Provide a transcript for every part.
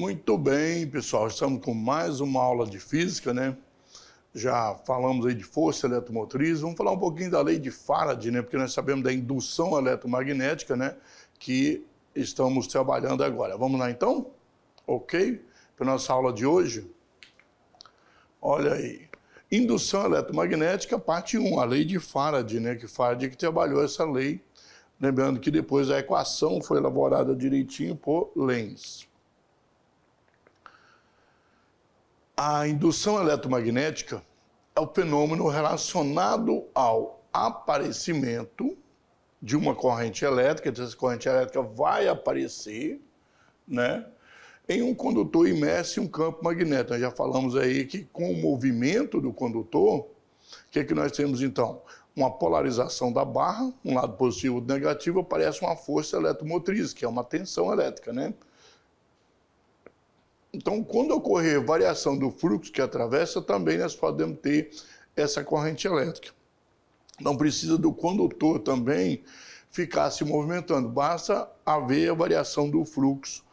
Muito bem, pessoal, estamos com mais uma aula de física, né? Já falamos aí de força eletromotriz, vamos falar um pouquinho da lei de Faraday, né? Porque nós sabemos da indução eletromagnética, né? Que estamos trabalhando agora. Vamos lá então? Ok? Para a nossa aula de hoje. Olha aí. Indução eletromagnética, parte 1, a lei de Faraday, né? Que Faraday é que trabalhou essa lei. Lembrando que depois a equação foi elaborada direitinho por Lenz. A indução eletromagnética é o fenômeno relacionado ao aparecimento de uma corrente elétrica, então essa corrente elétrica vai aparecer, né? Em um condutor imerso em um campo magnético. Nós já falamos aí que com o movimento do condutor, o que é que nós temos então? Uma polarização da barra, um lado positivo e negativo, aparece uma força eletromotriz, que é uma tensão elétrica, né? Então, quando ocorrer variação do fluxo que atravessa, também nós podemos ter essa corrente elétrica. Não precisa do condutor também ficar se movimentando, basta haver a variação do fluxo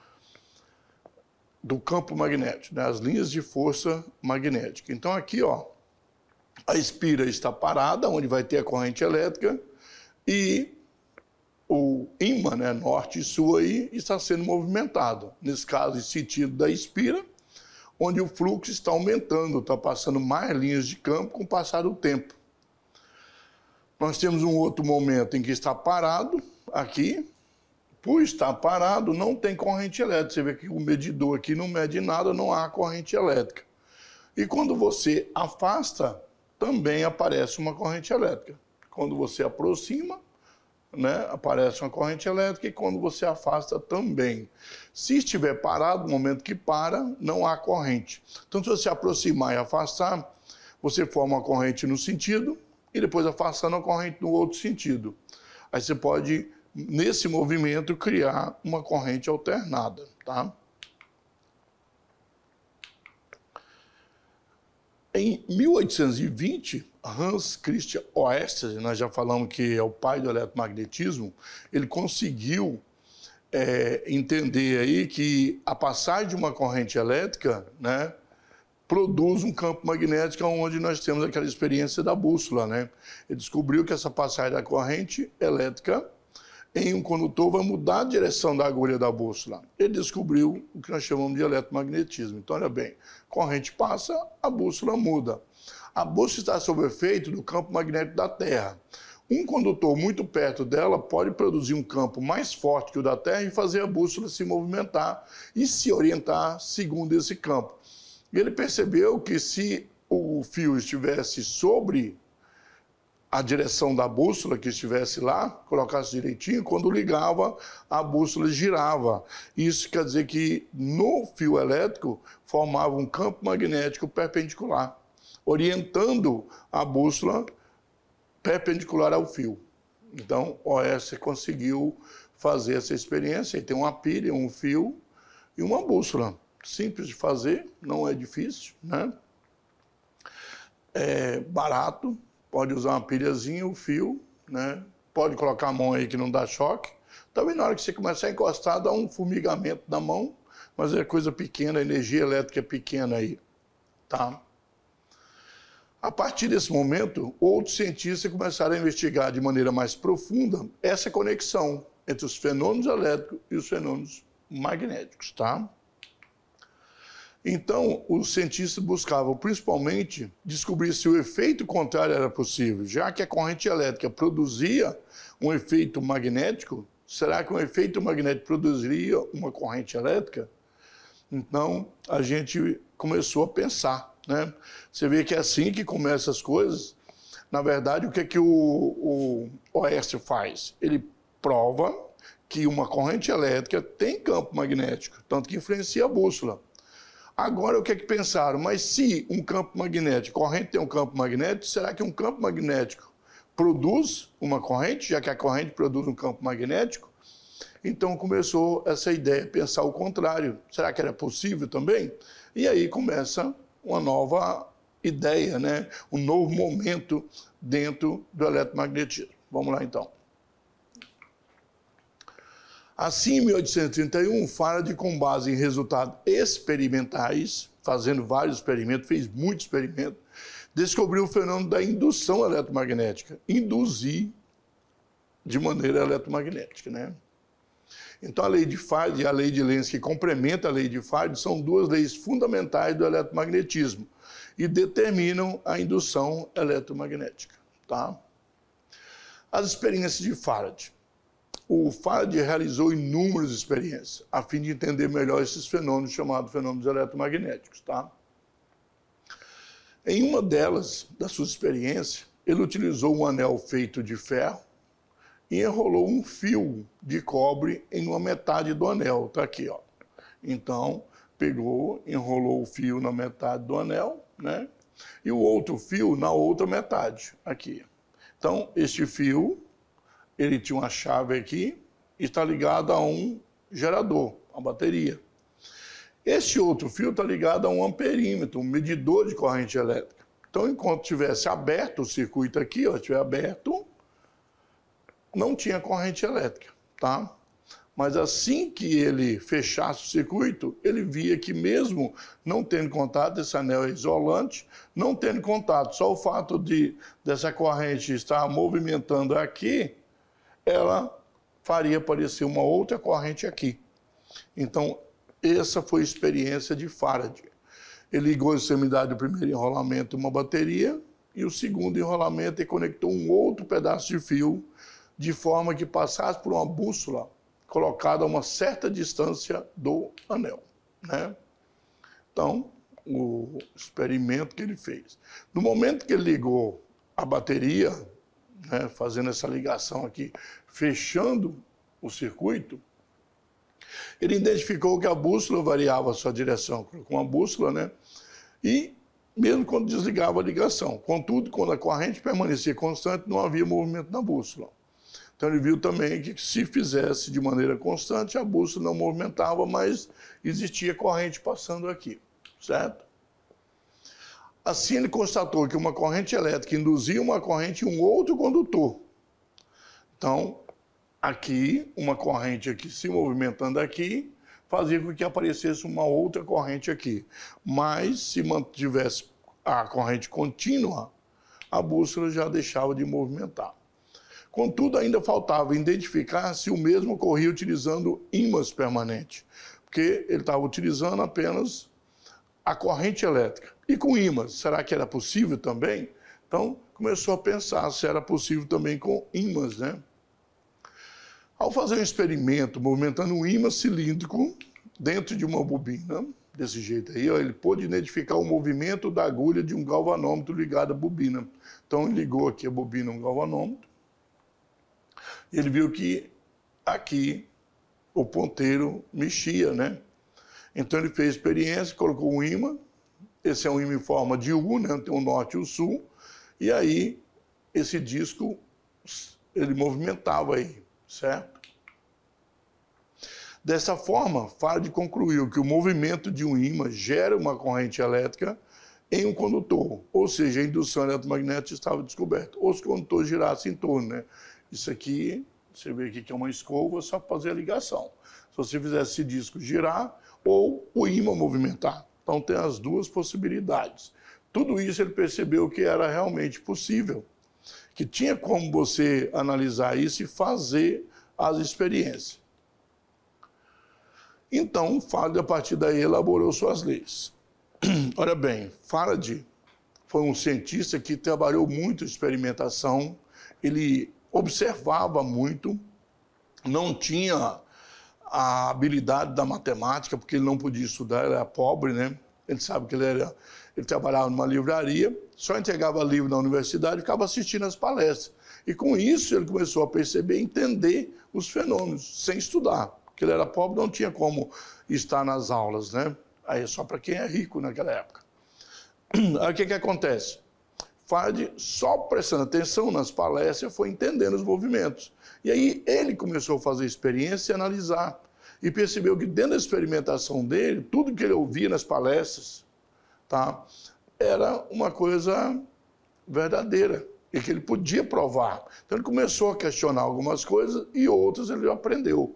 do campo magnético, né? linhas de força magnética. Então aqui, ó, a espira está parada, onde vai ter a corrente elétrica, e o imã né, norte e sul aí está sendo movimentado. Nesse caso, em sentido da espira, onde o fluxo está aumentando, está passando mais linhas de campo com o passar do tempo. Nós temos um outro momento em que está parado aqui. Por estar parado, não tem corrente elétrica. Você vê que o medidor aqui não mede nada, não há corrente elétrica. E quando você afasta, também aparece uma corrente elétrica. Quando você aproxima, né, aparece uma corrente elétrica e quando você afasta também. Se estiver parado, no momento que para, não há corrente. Então, se você aproximar e afastar, você forma uma corrente no sentido e depois afastando a corrente no outro sentido. Aí você pode, nesse movimento, criar uma corrente alternada, tá? Em 1820, Hans Christian Oersted, nós já falamos que é o pai do eletromagnetismo, ele conseguiu é, entender aí que a passagem de uma corrente elétrica, né, produz um campo magnético onde nós temos aquela experiência da bússola, né? Ele descobriu que essa passagem da corrente elétrica em um condutor vai mudar a direção da agulha da bússola. Ele descobriu o que nós chamamos de eletromagnetismo. Então, olha bem, corrente passa, a bússola muda a bolsa está sob efeito do campo magnético da Terra. Um condutor muito perto dela pode produzir um campo mais forte que o da Terra e fazer a bússola se movimentar e se orientar segundo esse campo. Ele percebeu que se o fio estivesse sobre a direção da bússola que estivesse lá, colocasse direitinho, quando ligava, a bússola girava. Isso quer dizer que no fio elétrico formava um campo magnético perpendicular orientando a bússola perpendicular ao fio. Então, OS conseguiu fazer essa experiência e tem uma pilha, um fio e uma bússola. Simples de fazer, não é difícil, né? É barato, pode usar uma pilhazinha, o um fio, né? Pode colocar a mão aí que não dá choque. Também na hora que você começar a encostar, dá um formigamento na mão, mas é coisa pequena, a energia elétrica é pequena aí, tá? A partir desse momento, outros cientistas começaram a investigar de maneira mais profunda essa conexão entre os fenômenos elétricos e os fenômenos magnéticos, tá? Então, os cientistas buscavam principalmente descobrir se o efeito contrário era possível. Já que a corrente elétrica produzia um efeito magnético, será que um efeito magnético produziria uma corrente elétrica? Então, a gente começou a pensar né? Você vê que é assim que começam as coisas. Na verdade, o que, é que o, o faz? Ele prova que uma corrente elétrica tem campo magnético, tanto que influencia a bússola. Agora, o que é que pensaram? Mas se um campo magnético, corrente tem um campo magnético, será que um campo magnético produz uma corrente, já que a corrente produz um campo magnético? Então começou essa ideia, pensar o contrário. Será que era possível também? E aí começa uma nova ideia, né? um novo momento dentro do eletromagnetismo. Vamos lá então. Assim, em 1831, Faraday, com base em resultados experimentais, fazendo vários experimentos, fez muitos experimentos, descobriu o fenômeno da indução eletromagnética, induzir de maneira eletromagnética, né? Então, a lei de Faraday, e a lei de Lenz, que complementa a lei de Faraday são duas leis fundamentais do eletromagnetismo e determinam a indução eletromagnética. Tá? As experiências de Faraday. O Faraday realizou inúmeras experiências a fim de entender melhor esses fenômenos chamados fenômenos eletromagnéticos. Tá? Em uma delas, da sua experiência, ele utilizou um anel feito de ferro e enrolou um fio de cobre em uma metade do anel. Está aqui, ó. Então, pegou, enrolou o fio na metade do anel, né? E o outro fio na outra metade, aqui. Então, este fio, ele tinha uma chave aqui, está ligado a um gerador, a bateria. Este outro fio está ligado a um amperímetro, um medidor de corrente elétrica. Então, enquanto tivesse aberto o circuito aqui, ó, estiver aberto, não tinha corrente elétrica, tá? Mas assim que ele fechasse o circuito, ele via que mesmo não tendo contato, esse anel é isolante, não tendo contato, só o fato de dessa corrente estar movimentando aqui, ela faria aparecer uma outra corrente aqui. Então, essa foi a experiência de Faraday. Ele ligou a extremidade do primeiro enrolamento uma bateria e o segundo enrolamento e conectou um outro pedaço de fio de forma que passasse por uma bússola colocada a uma certa distância do anel. Né? Então, o experimento que ele fez. No momento que ele ligou a bateria, né, fazendo essa ligação aqui, fechando o circuito, ele identificou que a bússola variava a sua direção com a bússola, né? E mesmo quando desligava a ligação. Contudo, quando a corrente permanecia constante, não havia movimento na bússola. Então ele viu também que se fizesse de maneira constante, a bolsa não movimentava, mas existia corrente passando aqui, certo? Assim ele constatou que uma corrente elétrica induzia uma corrente em um outro condutor. Então, aqui, uma corrente aqui se movimentando aqui, fazia com que aparecesse uma outra corrente aqui. Mas se mantivesse a corrente contínua, a bússola já deixava de movimentar. Contudo, ainda faltava identificar se o mesmo ocorria utilizando ímãs permanentes, porque ele estava utilizando apenas a corrente elétrica. E com ímãs, será que era possível também? Então, começou a pensar se era possível também com ímãs, né? Ao fazer um experimento movimentando um ímã cilíndrico dentro de uma bobina, desse jeito aí, ó, ele pôde identificar o movimento da agulha de um galvanômetro ligado à bobina. Então, ele ligou aqui a bobina a um galvanômetro ele viu que aqui o ponteiro mexia, né? Então ele fez experiência, colocou um imã, esse é um imã em forma de U, né? tem o norte e o sul, e aí esse disco ele movimentava aí, certo? Dessa forma, Faraday concluiu que o movimento de um ímã gera uma corrente elétrica em um condutor, ou seja, a indução eletromagnética estava descoberta. Ou se o condutor girasse em torno, né? Isso aqui, você vê aqui que é uma escova, só para fazer a ligação. Se você fizer esse disco girar ou o ímã movimentar. Então tem as duas possibilidades. Tudo isso ele percebeu que era realmente possível, que tinha como você analisar isso e fazer as experiências. Então, Faraday, a partir daí, elaborou suas leis. Olha bem, Faraday foi um cientista que trabalhou muito experimentação, ele observava muito, não tinha a habilidade da matemática, porque ele não podia estudar, ele era pobre, né? Ele sabe que ele era, ele trabalhava numa livraria, só entregava livro na universidade e ficava assistindo as palestras. E com isso ele começou a perceber, entender os fenômenos, sem estudar. Porque ele era pobre, não tinha como estar nas aulas, né? Aí é só para quem é rico naquela época. Aí o que, que acontece? Fard, só prestando atenção nas palestras, foi entendendo os movimentos. E aí ele começou a fazer experiência e analisar. E percebeu que dentro da experimentação dele, tudo que ele ouvia nas palestras tá, era uma coisa verdadeira e que ele podia provar. Então ele começou a questionar algumas coisas e outras ele aprendeu.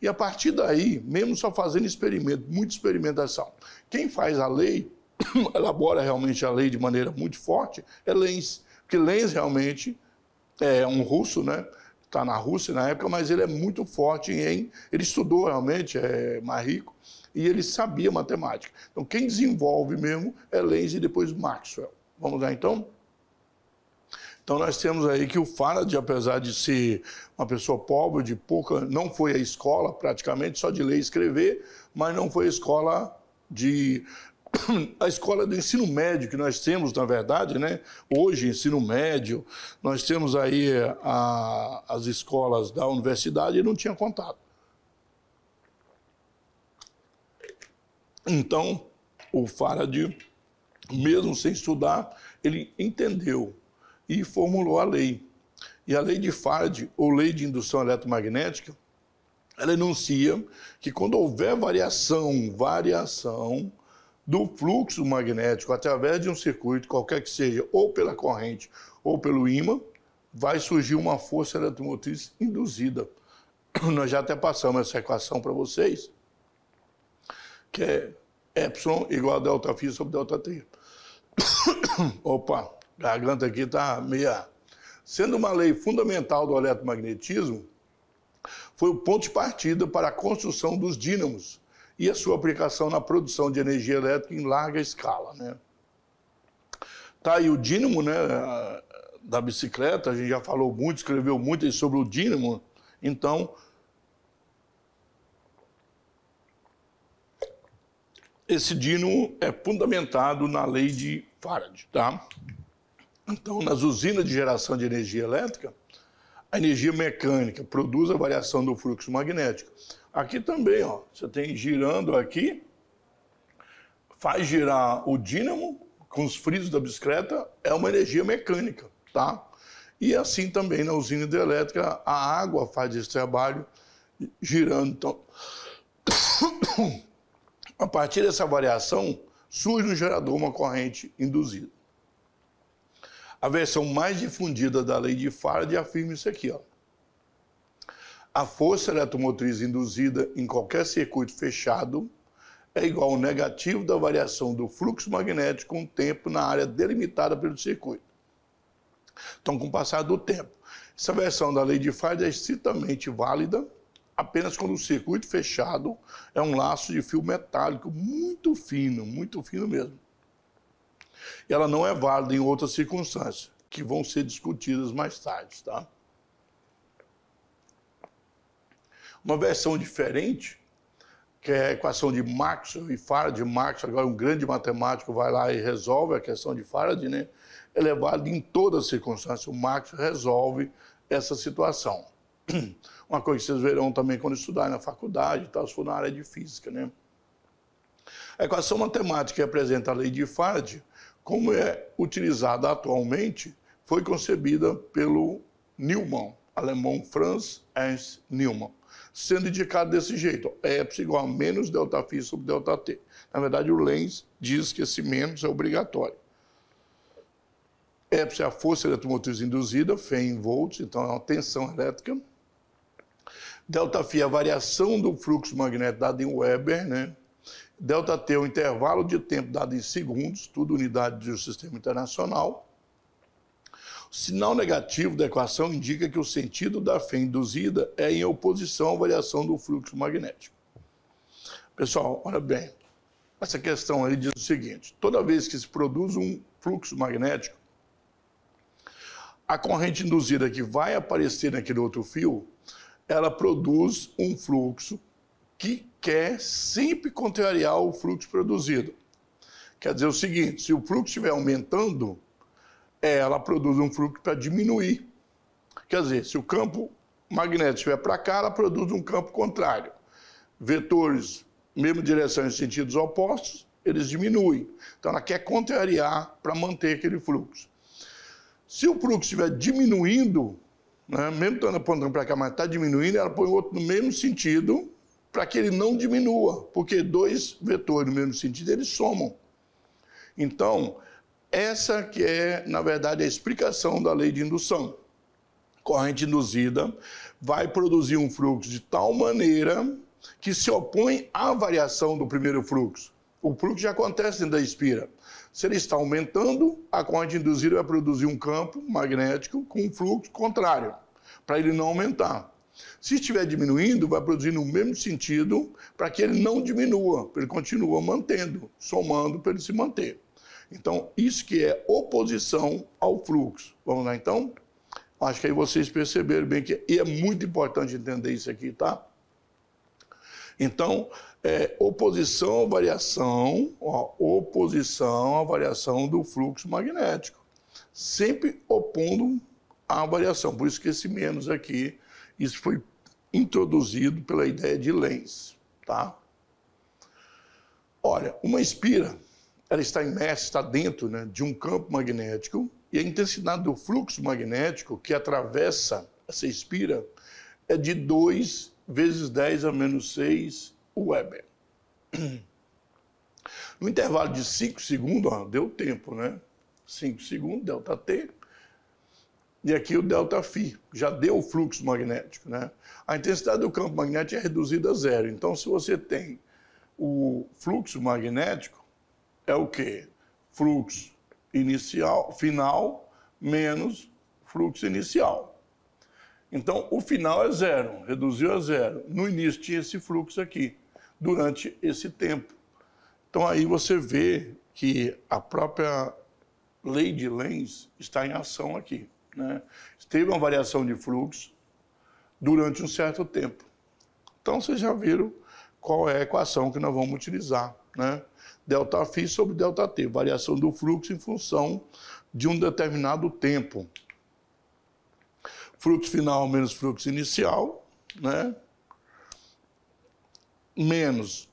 E a partir daí, mesmo só fazendo experimento, muita experimentação, quem faz a lei elabora realmente a lei de maneira muito forte é Lenz, porque Lenz realmente é um russo, né? Está na Rússia na época, mas ele é muito forte em. Ele estudou realmente, é mais rico, e ele sabia matemática. Então, quem desenvolve mesmo é Lenz e depois Maxwell. Vamos lá então? Então nós temos aí que o Faraday, apesar de ser uma pessoa pobre, de pouca, não foi à escola praticamente, só de ler e escrever, mas não foi à escola de a escola do ensino médio que nós temos, na verdade, né? hoje, ensino médio, nós temos aí a, as escolas da universidade e não tinha contato. Então, o Faraday, mesmo sem estudar, ele entendeu e formulou a lei. E a lei de Faraday, ou lei de indução eletromagnética, ela enuncia que quando houver variação, variação do fluxo magnético através de um circuito, qualquer que seja, ou pela corrente ou pelo ímã, vai surgir uma força eletromotriz induzida. Nós já até passamos essa equação para vocês, que é epsilon igual a delta φ sobre delta t. Opa, garganta aqui está meia. Sendo uma lei fundamental do eletromagnetismo, foi o ponto de partida para a construção dos dínamos, e a sua aplicação na produção de energia elétrica em larga escala. Né? Tá aí o dínamo né, da bicicleta, a gente já falou muito, escreveu muito sobre o dínamo, então esse dínamo é fundamentado na lei de Faraday, tá? Então, nas usinas de geração de energia elétrica, a energia mecânica produz a variação do fluxo magnético. Aqui também, ó, você tem girando aqui, faz girar o dínamo com os frisos da bicicleta, é uma energia mecânica, tá? E assim também na usina hidrelétrica, a água faz esse trabalho girando. Então, a partir dessa variação, surge no gerador uma corrente induzida. A versão mais difundida da lei de Faraday afirma isso aqui, ó. A força eletromotriz induzida em qualquer circuito fechado é igual ao negativo da variação do fluxo magnético com o tempo na área delimitada pelo circuito. Então, com o passar do tempo, essa versão da lei de Faraday é estritamente válida apenas quando o circuito fechado é um laço de fio metálico muito fino, muito fino mesmo ela não é válida em outras circunstâncias, que vão ser discutidas mais tarde, tá? Uma versão diferente, que é a equação de Maxwell e Faraday, Max agora um grande matemático vai lá e resolve a questão de Faraday, né? Ela é válida em todas as circunstâncias, o Maxwell resolve essa situação. Uma coisa que vocês verão também quando estudarem na faculdade, tá? se for na área de física, né? A equação matemática que apresenta a lei de Faraday como é utilizada atualmente, foi concebida pelo Newman, alemão Franz Ernst Newman, sendo indicado desse jeito, ε é igual a menos ΔΦ sobre ΔT. Na verdade, o Lenz diz que esse menos é obrigatório. ε é a força eletromotriz induzida, Fe em volts, então é uma tensão elétrica. Delta Φ é a variação do fluxo magnético dado em Weber, né? Delta T, o é intervalo de tempo dado em segundos, tudo unidade do sistema internacional. O sinal negativo da equação indica que o sentido da fé induzida é em oposição à variação do fluxo magnético. Pessoal, olha bem, essa questão aí diz o seguinte: toda vez que se produz um fluxo magnético, a corrente induzida que vai aparecer naquele outro fio, ela produz um fluxo que quer é sempre contrariar o fluxo produzido. Quer dizer o seguinte: se o fluxo estiver aumentando, é, ela produz um fluxo para diminuir. Quer dizer, se o campo magnético estiver para cá, ela produz um campo contrário. Vetores, mesmo direção em sentidos opostos, eles diminuem. Então ela quer contrariar para manter aquele fluxo. Se o fluxo estiver diminuindo, né, mesmo estando apontando para cá, mas está diminuindo, ela põe outro no mesmo sentido para que ele não diminua, porque dois vetores no mesmo sentido, eles somam. Então, essa que é, na verdade, a explicação da lei de indução. Corrente induzida vai produzir um fluxo de tal maneira que se opõe à variação do primeiro fluxo. O fluxo já acontece dentro da espira. Se ele está aumentando, a corrente induzida vai produzir um campo magnético com um fluxo contrário, para ele não aumentar. Se estiver diminuindo, vai produzir no mesmo sentido para que ele não diminua, ele continua mantendo, somando para ele se manter. Então, isso que é oposição ao fluxo. Vamos lá, então? Acho que aí vocês perceberam bem que e é muito importante entender isso aqui, tá? Então, é, oposição à variação, ó, oposição à variação do fluxo magnético. Sempre opondo à variação. Por isso que esse menos aqui isso foi introduzido pela ideia de Lenz, tá? Olha, uma espira, ela está imersa, está dentro né, de um campo magnético e a intensidade do fluxo magnético que atravessa essa espira é de 2 vezes 10 a menos 6 Weber. No intervalo de 5 segundos, ó, deu tempo, né? 5 segundos, delta T, e aqui o ΔΦ já deu o fluxo magnético. Né? A intensidade do campo magnético é reduzida a zero. Então, se você tem o fluxo magnético, é o que? Fluxo inicial, final, menos fluxo inicial. Então, o final é zero, reduziu a zero. No início tinha esse fluxo aqui, durante esse tempo. Então, aí você vê que a própria lei de Lenz está em ação aqui. Né? Teve uma variação de fluxo durante um certo tempo. Então, vocês já viram qual é a equação que nós vamos utilizar. Né? Delta φ sobre delta t, variação do fluxo em função de um determinado tempo. Fluxo final menos fluxo inicial, né? menos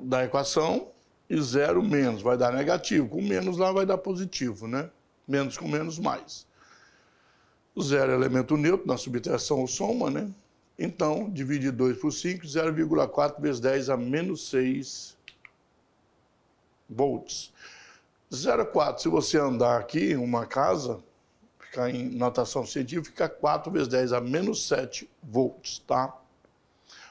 da equação e zero menos, vai dar negativo. Com menos lá vai dar positivo, né? Menos com menos mais. O zero é elemento neutro, na subtração ou soma, né? Então, divide 2 por 5, 0,4 vezes 10 a menos 6 volts. 0,4, se você andar aqui em uma casa, ficar em notação científica, 4 vezes 10 a menos 7 volts, tá?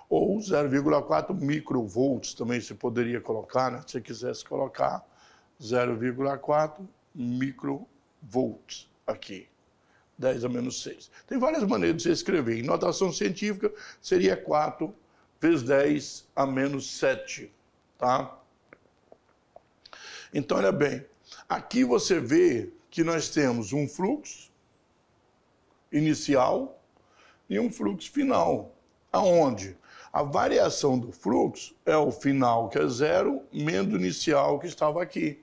Ou 0,4 microvolts também você poderia colocar, né? Se você quisesse colocar 0,4 microvolts aqui. 10 a menos 6. Tem várias maneiras de você escrever. Em notação científica, seria 4 vezes 10 a menos 7. Tá? Então, olha bem, aqui você vê que nós temos um fluxo inicial e um fluxo final. Aonde? A variação do fluxo é o final, que é zero, menos o inicial, que estava aqui.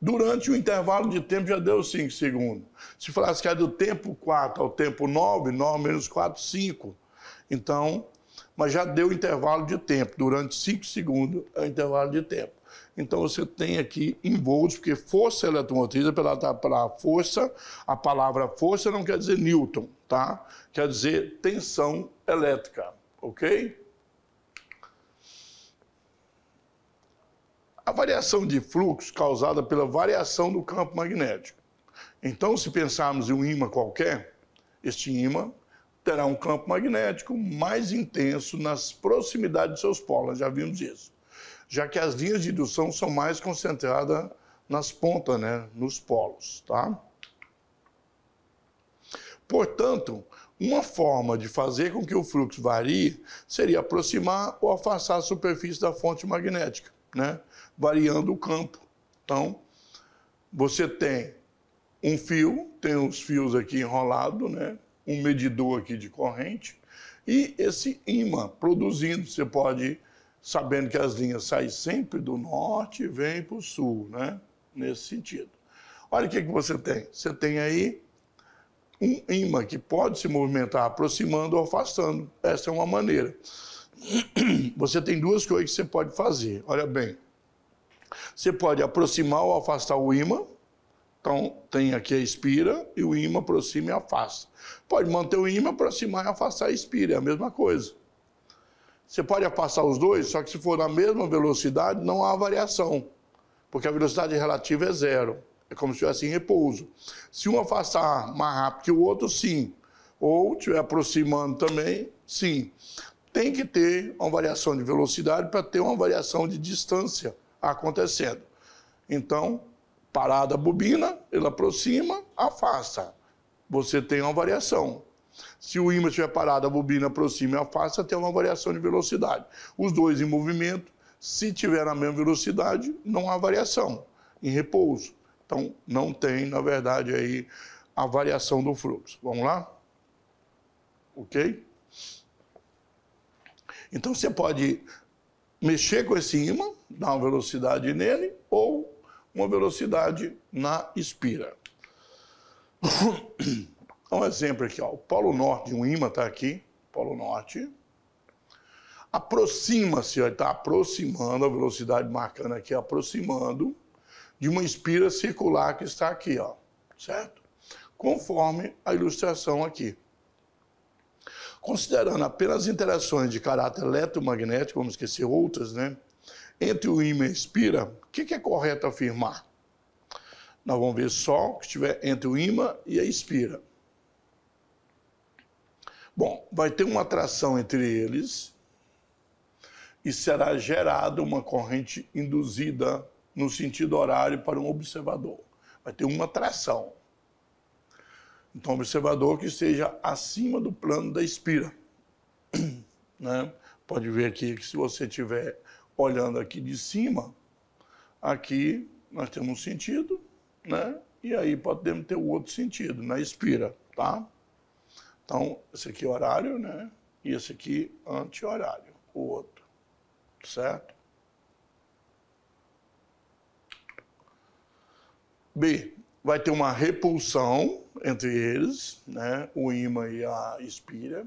Durante o intervalo de tempo já deu 5 segundos. Se falasse que é do tempo 4 ao tempo 9, 9 menos 4, 5. Então, mas já deu intervalo de tempo. Durante 5 segundos é o intervalo de tempo. Então você tem aqui em volts, porque força eletromotriz é pela, tá, palavra força, a palavra força não quer dizer Newton, tá? Quer dizer tensão elétrica, ok? A variação de fluxo causada pela variação do campo magnético. Então, se pensarmos em um ímã qualquer, este ímã terá um campo magnético mais intenso nas proximidades de seus polos, já vimos isso. Já que as linhas de indução são mais concentradas nas pontas, né, nos polos, tá? Portanto, uma forma de fazer com que o fluxo varie seria aproximar ou afastar a superfície da fonte magnética, né? variando o campo. Então, você tem um fio, tem os fios aqui enrolados, né? um medidor aqui de corrente e esse imã produzindo. Você pode, sabendo que as linhas saem sempre do norte e vêm para o sul, né? nesse sentido. Olha o que, que você tem. Você tem aí um imã que pode se movimentar aproximando ou afastando. Essa é uma maneira. Você tem duas coisas que você pode fazer. Olha bem. Você pode aproximar ou afastar o ímã. Então, tem aqui a espira e o ímã aproxima e afasta. Pode manter o ímã, aproximar e afastar a espira, é a mesma coisa. Você pode afastar os dois, só que se for na mesma velocidade, não há variação, porque a velocidade relativa é zero. É como se estivesse em repouso. Se um afastar mais rápido que o outro, sim. Ou estiver aproximando também, sim. Tem que ter uma variação de velocidade para ter uma variação de distância acontecendo. Então, parada a bobina, ele aproxima, afasta. Você tem uma variação. Se o ímã estiver parado, a bobina aproxima e afasta, tem uma variação de velocidade. Os dois em movimento, se tiver na mesma velocidade, não há variação em repouso. Então, não tem, na verdade, aí a variação do fluxo. Vamos lá? Ok? Então, você pode mexer com esse ímã, dar uma velocidade nele ou uma velocidade na espira. um exemplo aqui, ó. o polo norte de um ímã está aqui, polo norte, aproxima-se, está aproximando, a velocidade marcando aqui, aproximando de uma espira circular que está aqui, ó, certo? Conforme a ilustração aqui considerando apenas interações de caráter eletromagnético, vamos esquecer outras, né? entre o ímã e a espira, o que, que, é correto afirmar? Nós vamos ver só o que estiver entre o ímã e a espira. Bom, vai ter uma atração entre eles e será gerada uma corrente induzida no sentido horário para um observador. Vai ter uma atração então observador que esteja acima do plano da espira. Né? Pode ver aqui que se você estiver olhando aqui de cima, aqui nós temos um sentido, né? E aí podemos ter o outro sentido, na espira, tá? Então, esse aqui é horário, né? E esse aqui anti-horário, o outro, certo? B vai ter uma repulsão entre eles, né, o ímã e a espira,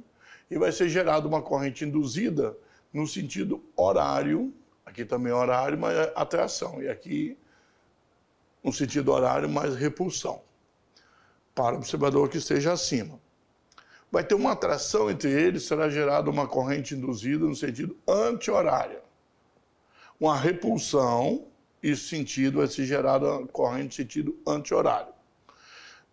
e vai ser gerada uma corrente induzida no sentido horário, aqui também é horário, mas é atração, e aqui no sentido horário, mais repulsão, para o observador que esteja acima. Vai ter uma atração entre eles, será gerada uma corrente induzida no sentido anti-horário. Uma repulsão esse sentido, se gerar corrente sentido anti-horário.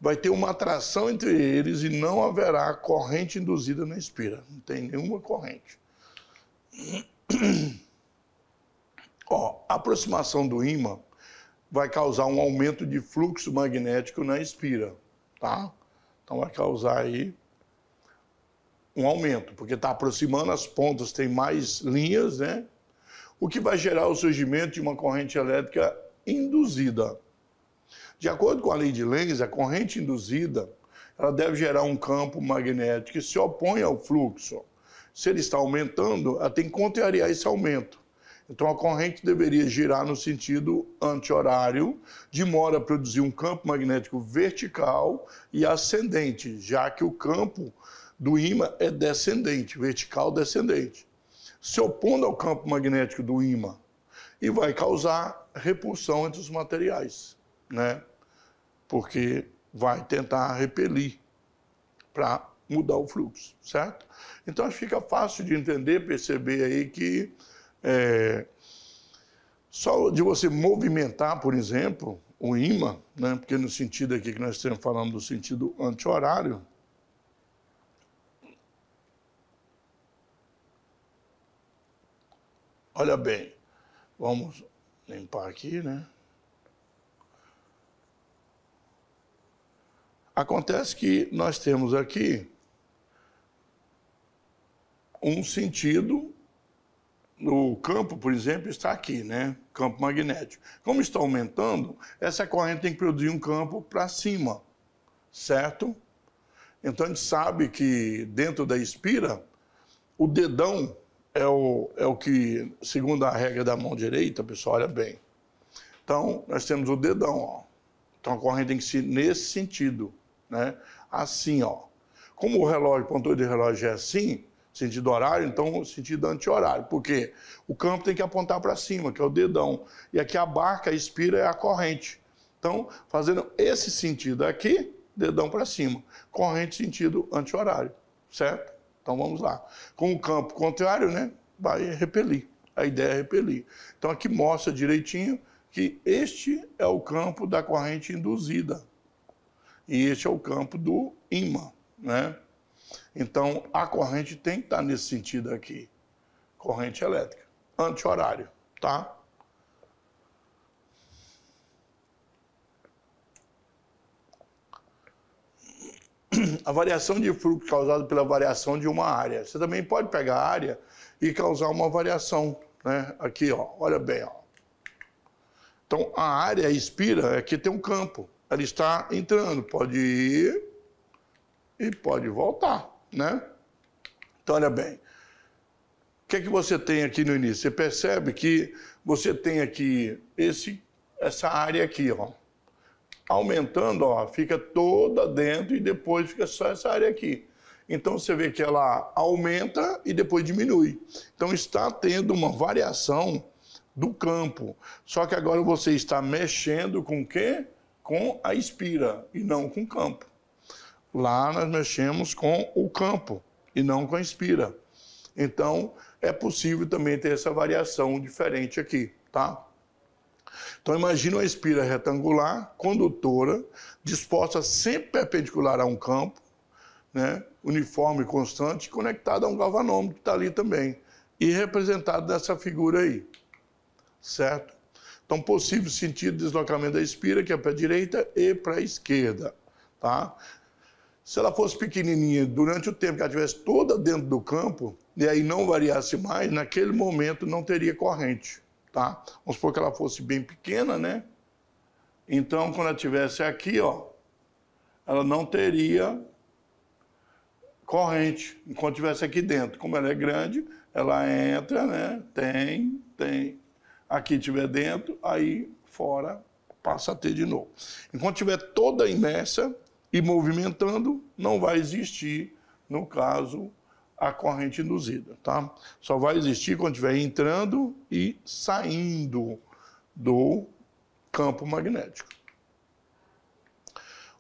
Vai ter uma atração entre eles e não haverá corrente induzida na espira. Não tem nenhuma corrente. Ó, a aproximação do ímã vai causar um aumento de fluxo magnético na espira, tá? Então vai causar aí um aumento, porque está aproximando as pontas, tem mais linhas, né? o que vai gerar o surgimento de uma corrente elétrica induzida. De acordo com a lei de Lenz, a corrente induzida ela deve gerar um campo magnético que se opõe ao fluxo. Se ele está aumentando, ela tem que contrariar esse aumento. Então a corrente deveria girar no sentido anti-horário, de modo a produzir um campo magnético vertical e ascendente, já que o campo do ímã é descendente, vertical descendente se opondo ao campo magnético do ímã e vai causar repulsão entre os materiais, né? Porque vai tentar repelir para mudar o fluxo, certo? Então acho que fica fácil de entender, perceber aí que é, só de você movimentar, por exemplo, o ímã, né? Porque no sentido aqui que nós estamos falando do sentido anti-horário, Olha bem, vamos limpar aqui, né? Acontece que nós temos aqui um sentido, no campo, por exemplo, está aqui, né? Campo magnético. Como está aumentando, essa corrente tem que produzir um campo para cima, certo? Então a gente sabe que dentro da espira, o dedão é o, é o que, segundo a regra da mão direita, pessoal, olha bem. Então, nós temos o dedão, ó. Então, a corrente tem que ser nesse sentido, né? Assim, ó. Como o relógio, o ponto de relógio é assim, sentido horário, então sentido anti-horário. Por quê? O campo tem que apontar para cima, que é o dedão. E aqui a barca a espira é a corrente. Então, fazendo esse sentido aqui, dedão para cima. Corrente, sentido anti-horário, certo? Então vamos lá. Com o campo contrário, né, vai repelir. A ideia é repelir. Então aqui mostra direitinho que este é o campo da corrente induzida. E este é o campo do ímã, né? Então a corrente tem que estar nesse sentido aqui. Corrente elétrica, anti-horário, tá? a variação de fluxo causada pela variação de uma área. Você também pode pegar a área e causar uma variação. Né? Aqui, ó, olha bem. Ó. Então, a área expira, aqui é tem um campo. Ela está entrando, pode ir e pode voltar. Né? Então, olha bem. O que é que você tem aqui no início? Você percebe que você tem aqui esse, essa área aqui, ó aumentando, ó, fica toda dentro e depois fica só essa área aqui. Então você vê que ela aumenta e depois diminui. Então está tendo uma variação do campo. Só que agora você está mexendo com o quê? Com a espira e não com o campo. Lá nós mexemos com o campo e não com a espira. Então é possível também ter essa variação diferente aqui, tá? Então imagina uma espira retangular, condutora, disposta sempre perpendicular a um campo, né, uniforme constante, conectada a um galvanômetro que está ali também, e representado nessa figura aí, certo? Então, possível sentido de deslocamento da espira, que é para a direita e para a esquerda, tá? Se ela fosse pequenininha, durante o tempo que ela estivesse toda dentro do campo, e aí não variasse mais, naquele momento não teria corrente tá? Vamos supor que ela fosse bem pequena, né? Então, quando ela estivesse aqui, ó, ela não teria corrente, enquanto estivesse aqui dentro. Como ela é grande, ela entra, né? Tem, tem. Aqui estiver dentro, aí fora passa a ter de novo. Enquanto estiver toda imersa e movimentando, não vai existir, no caso, a corrente induzida, tá? Só vai existir quando estiver entrando e saindo do campo magnético.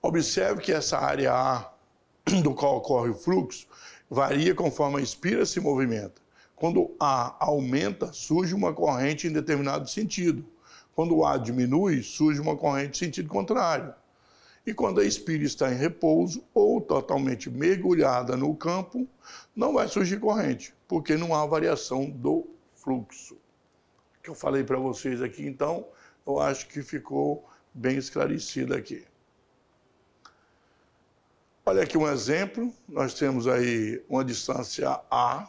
Observe que essa área A do qual ocorre o fluxo varia conforme a espira se movimenta. Quando A aumenta, surge uma corrente em determinado sentido. Quando A diminui, surge uma corrente em sentido contrário. E quando a espira está em repouso ou totalmente mergulhada no campo, não vai surgir corrente, porque não há variação do fluxo. O que eu falei para vocês aqui, então, eu acho que ficou bem esclarecido aqui. Olha aqui um exemplo, nós temos aí uma distância A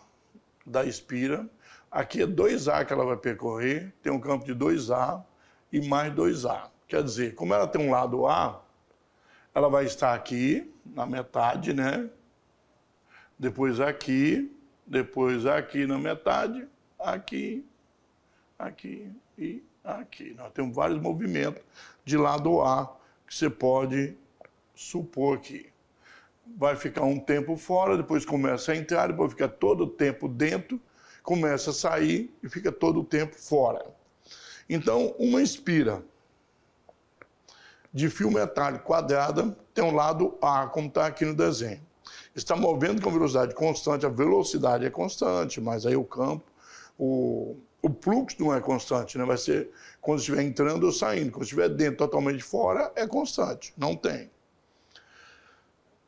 da espira, aqui é 2A que ela vai percorrer, tem um campo de 2A e mais 2A. Quer dizer, como ela tem um lado A, ela vai estar aqui, na metade, né? Depois aqui, depois aqui na metade, aqui, aqui e aqui. Nós temos vários movimentos de lado A que você pode supor aqui. Vai ficar um tempo fora, depois começa a entrar, depois fica todo o tempo dentro, começa a sair e fica todo o tempo fora. Então, uma inspira, de fio metálico quadrada tem um lado A, como está aqui no desenho. Está movendo com velocidade constante, a velocidade é constante, mas aí o campo, o, o fluxo não é constante, né? vai ser quando estiver entrando ou saindo, quando estiver dentro, totalmente fora, é constante, não tem.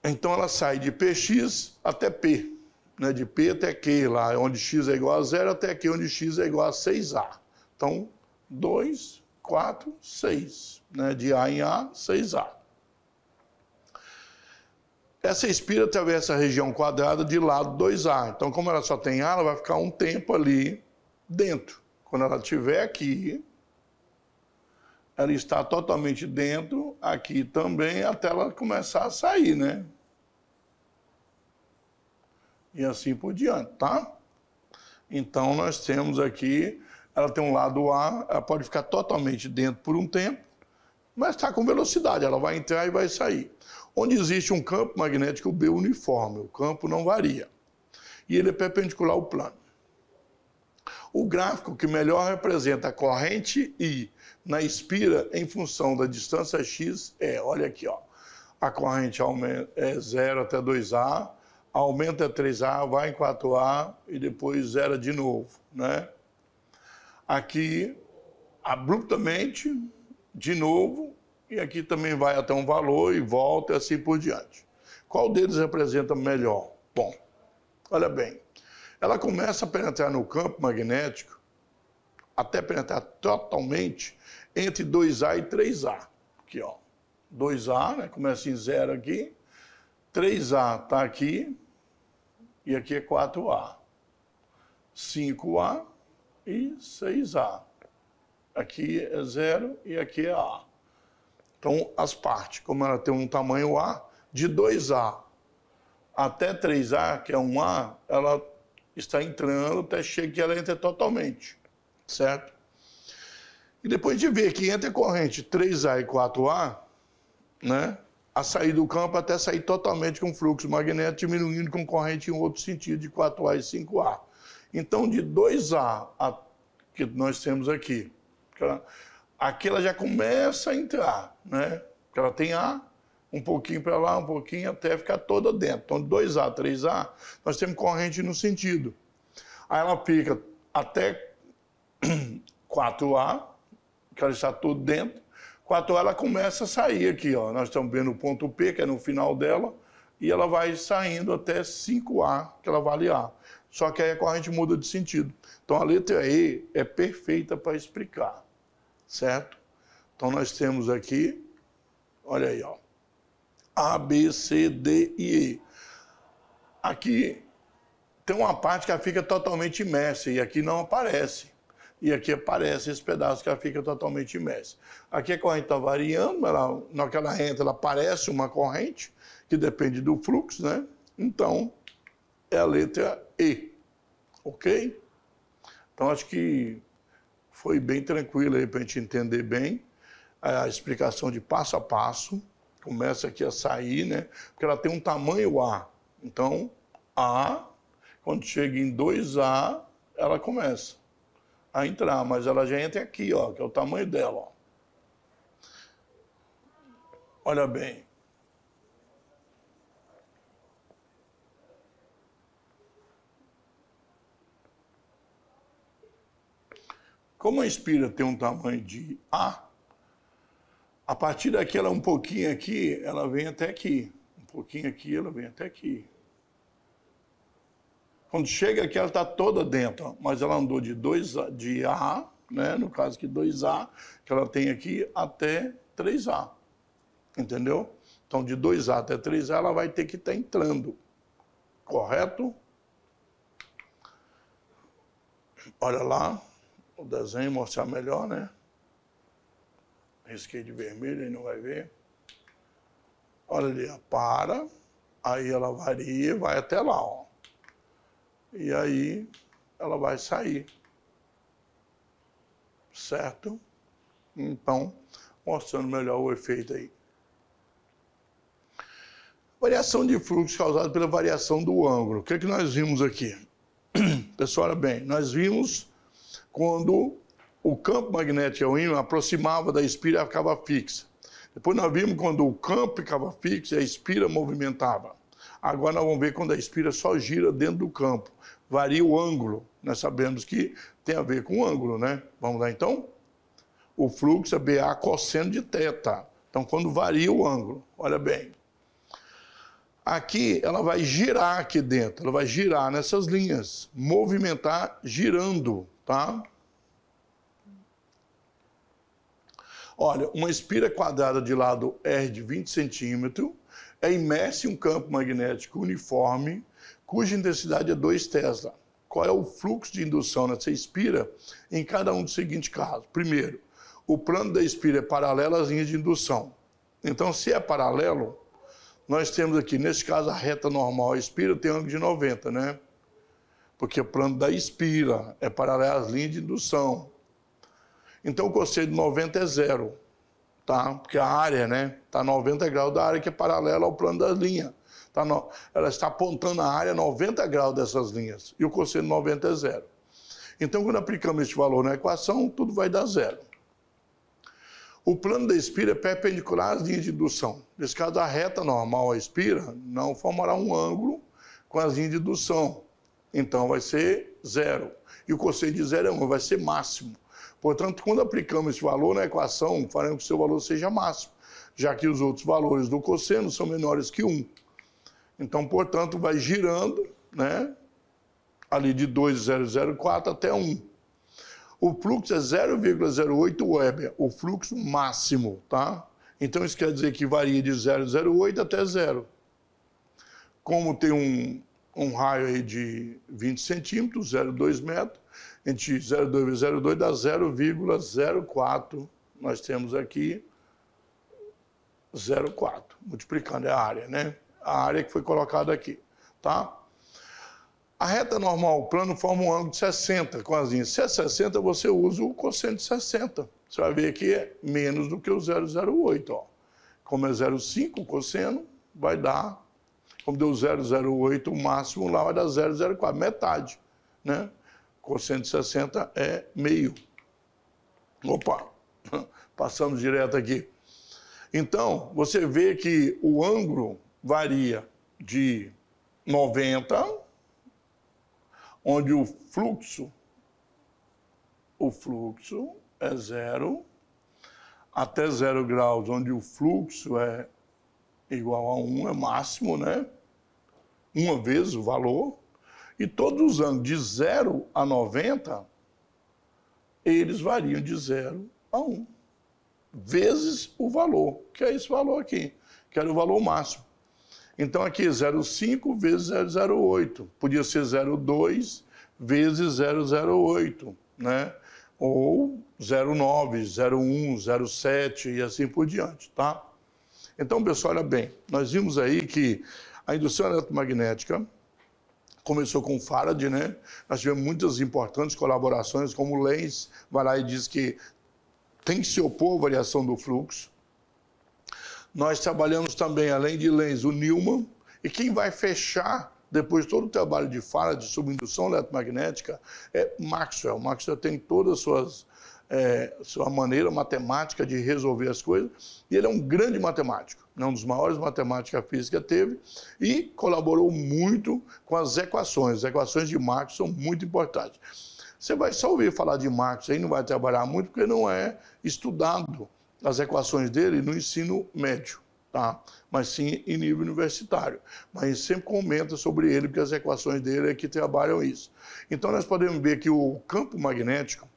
Então ela sai de Px até P, né? de P até Q, lá onde x é igual a zero até Q, onde x é igual a 6A. Então, 2, 4, 6 né, de A em A, 6A. Essa espira atravessa a região quadrada de lado 2A. Então, como ela só tem A, ela vai ficar um tempo ali dentro. Quando ela estiver aqui, ela está totalmente dentro, aqui também, até ela começar a sair, né? E assim por diante, tá? Então, nós temos aqui, ela tem um lado A, ela pode ficar totalmente dentro por um tempo, mas está com velocidade, ela vai entrar e vai sair. Onde existe um campo magnético B uniforme, o campo não varia. E ele é perpendicular ao plano. O gráfico que melhor representa a corrente I na espira em função da distância x é, olha aqui, ó, a corrente é 0 até 2A, aumenta 3A, vai em 4A e depois zera de novo, né? Aqui, abruptamente, de novo, e aqui também vai até um valor e volta e assim por diante. Qual deles representa melhor? Bom, olha bem, ela começa a penetrar no campo magnético, até penetrar totalmente, entre 2A e 3A. Aqui, ó. 2A, né? Começa em zero aqui. 3A tá aqui. E aqui é 4A. 5A e 6A. Aqui é zero e aqui é A. Então, as partes, como ela tem um tamanho A, de 2A até 3A, que é 1 A, ela está entrando até chegar que ela entra totalmente, certo? E depois de ver que entra corrente 3A e 4A, né, a sair do campo até sair totalmente com fluxo magnético, diminuindo com corrente em outro sentido, de 4A e 5A. Então, de 2A, a, que nós temos aqui, ela, aqui ela já começa a entrar, né? Porque ela tem A, um pouquinho para lá, um pouquinho, até ficar toda dentro. Então, 2A, 3A, nós temos corrente no sentido. Aí ela pica até 4A, que ela está toda dentro. 4A ela começa a sair aqui, ó. Nós estamos vendo o ponto P, que é no final dela, e ela vai saindo até 5A, que ela vale A. Só que aí a corrente muda de sentido. Então a letra E é perfeita para explicar certo? Então nós temos aqui, olha aí, ó, A, B, C, D e E. Aqui tem uma parte que ela fica totalmente imersa e aqui não aparece. E aqui aparece esse pedaço que ela fica totalmente imersa. Aqui a é corrente está variando, ela, na hora que ela entra, ela parece uma corrente, que depende do fluxo, né? Então, é a letra E, ok? Então, acho que foi bem tranquilo aí para a gente entender bem a explicação de passo a passo. Começa aqui a sair, né? Porque ela tem um tamanho A. Então, A, quando chega em 2A, ela começa a entrar, mas ela já entra aqui, ó, que é o tamanho dela, ó. Olha bem. Como a espira tem um tamanho de A, a partir daqui ela é um pouquinho aqui, ela vem até aqui. Um pouquinho aqui, ela vem até aqui. Quando chega aqui, ela está toda dentro, mas ela andou de dois a de A, né? no caso que 2A, que ela tem aqui, até 3A. Entendeu? Então, de 2A até 3A, ela vai ter que estar tá entrando. Correto? Olha lá o desenho mostrar melhor, né? Risquei de vermelho, aí não vai ver. Olha ali, para, aí ela varia e vai até lá, ó. E aí ela vai sair. Certo? Então, mostrando melhor o efeito aí. Variação de fluxo causada pela variação do ângulo. O que, é que nós vimos aqui? Pessoal, olha bem, nós vimos quando o campo magnético o ímã, aproximava da espira e ficava fixa. Depois nós vimos quando o campo ficava fixo e a espira movimentava. Agora nós vamos ver quando a espira só gira dentro do campo. Varia o ângulo. Nós sabemos que tem a ver com o ângulo, né? Vamos lá então? O fluxo é BA cosseno de θ. Então, quando varia o ângulo, olha bem. Aqui ela vai girar aqui dentro, ela vai girar nessas linhas, movimentar girando tá? Olha, uma espira quadrada de lado R é de 20 centímetros é imersa em um campo magnético uniforme cuja intensidade é 2 Tesla. Qual é o fluxo de indução nessa espira em cada um dos seguintes casos? Primeiro, o plano da espira é paralelo às linhas de indução. Então, se é paralelo, nós temos aqui, nesse caso, a reta normal, a espira tem ângulo de 90, né? porque o plano da espira é parar as linhas de indução. Então o conceito de 90 é zero, tá? Porque a área, né, está 90 graus da área que é paralela ao plano das linhas. Tá no... Ela está apontando a área 90 graus dessas linhas e o conceito de 90 é zero. Então quando aplicamos este valor na equação, tudo vai dar zero. O plano da espira é perpendicular às linhas de indução. Nesse caso, a reta normal à espira não formará um ângulo com as linhas de indução então vai ser zero. E o cosseno de zero é 1, vai ser máximo. Portanto, quando aplicamos esse valor na equação, faremos que o seu valor seja máximo, já que os outros valores do cosseno são menores que 1. Então, portanto, vai girando, né? Ali de 2,004 até 1. O fluxo é 0,08 Weber, o fluxo máximo, tá? Então, isso quer dizer que varia de 0,08 até zero. Como tem um, um raio aí de 20 centímetros, 0,2 metros, entre 0,2 e 0,2 dá 0,04. Nós temos aqui 0,4, multiplicando é a área, né? A área que foi colocada aqui, tá? A reta normal plano forma um ângulo de 60 com as linhas. Se é 60, você usa o cosseno de 60. Você vai ver que é menos do que o 0,08, ó. Como é 0,5 o cosseno, vai dar como deu 0,08 o máximo, lá vai dar 0,04, metade. Né? Com 160 é meio. Opa, passamos direto aqui. Então, você vê que o ângulo varia de 90, onde o fluxo, o fluxo é zero, até zero graus, onde o fluxo é igual a 1 é máximo, né? Uma vez o valor. E todos os anos, de 0 a 90, eles variam de 0 a 1. Vezes o valor, que é esse valor aqui, que era o valor máximo. Então aqui, 0,5 vezes 0,08. Podia ser 0,2 vezes 0,08, né? Ou 0,9, 0,1, 0,7 e assim por diante, tá? Então, pessoal, olha bem, nós vimos aí que a indução eletromagnética começou com Faraday, né? Nós tivemos muitas importantes colaborações, como o Lenz vai lá e diz que tem que se opor à variação do fluxo. Nós trabalhamos também, além de Lenz, o Newman, e quem vai fechar depois todo o trabalho de Faraday sobre indução eletromagnética é Maxwell. Maxwell tem todas as suas é, sua maneira matemática de resolver as coisas. E ele é um grande matemático, é um dos maiores matemáticos que a física teve, e colaborou muito com as equações. As equações de Marx são muito importantes. Você vai só ouvir falar de Marx aí, não vai trabalhar muito, porque não é estudado as equações dele no ensino médio. Tá? mas sim em nível universitário. Mas sempre comenta sobre ele, porque as equações dele é que trabalham isso. Então, nós podemos ver que o campo magnético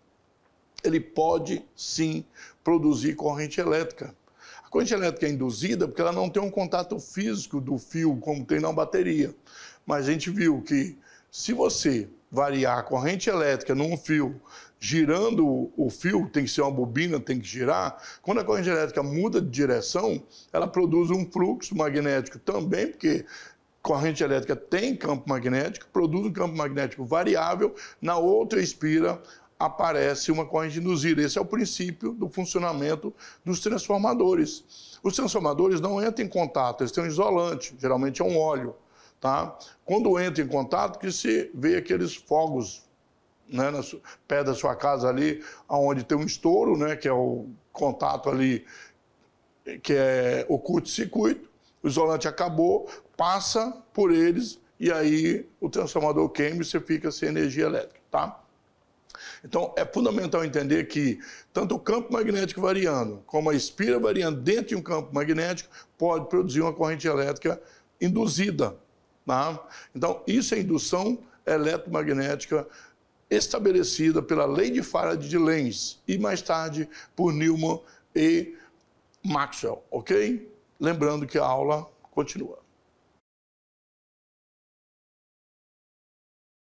ele pode sim produzir corrente elétrica. A corrente elétrica é induzida porque ela não tem um contato físico do fio como tem na bateria. Mas a gente viu que se você variar a corrente elétrica num fio, girando o fio, tem que ser uma bobina, tem que girar, quando a corrente elétrica muda de direção, ela produz um fluxo magnético também, porque corrente elétrica tem campo magnético, produz um campo magnético variável, na outra expira aparece uma corrente induzida. Esse é o princípio do funcionamento dos transformadores. Os transformadores não entram em contato, eles têm um isolante, geralmente é um óleo. Tá? Quando entra em contato, que se vê aqueles fogos né, na sua, pé da sua casa ali, aonde tem um estouro, né, que é o contato ali, que é o curto-circuito, o isolante acabou, passa por eles e aí o transformador queima e você fica sem energia elétrica, tá? Então, é fundamental entender que tanto o campo magnético variando como a espira variando dentro de um campo magnético pode produzir uma corrente elétrica induzida. Tá? Então, isso é indução eletromagnética estabelecida pela lei de Faraday de Lenz e mais tarde por Newman e Maxwell, ok? Lembrando que a aula continua.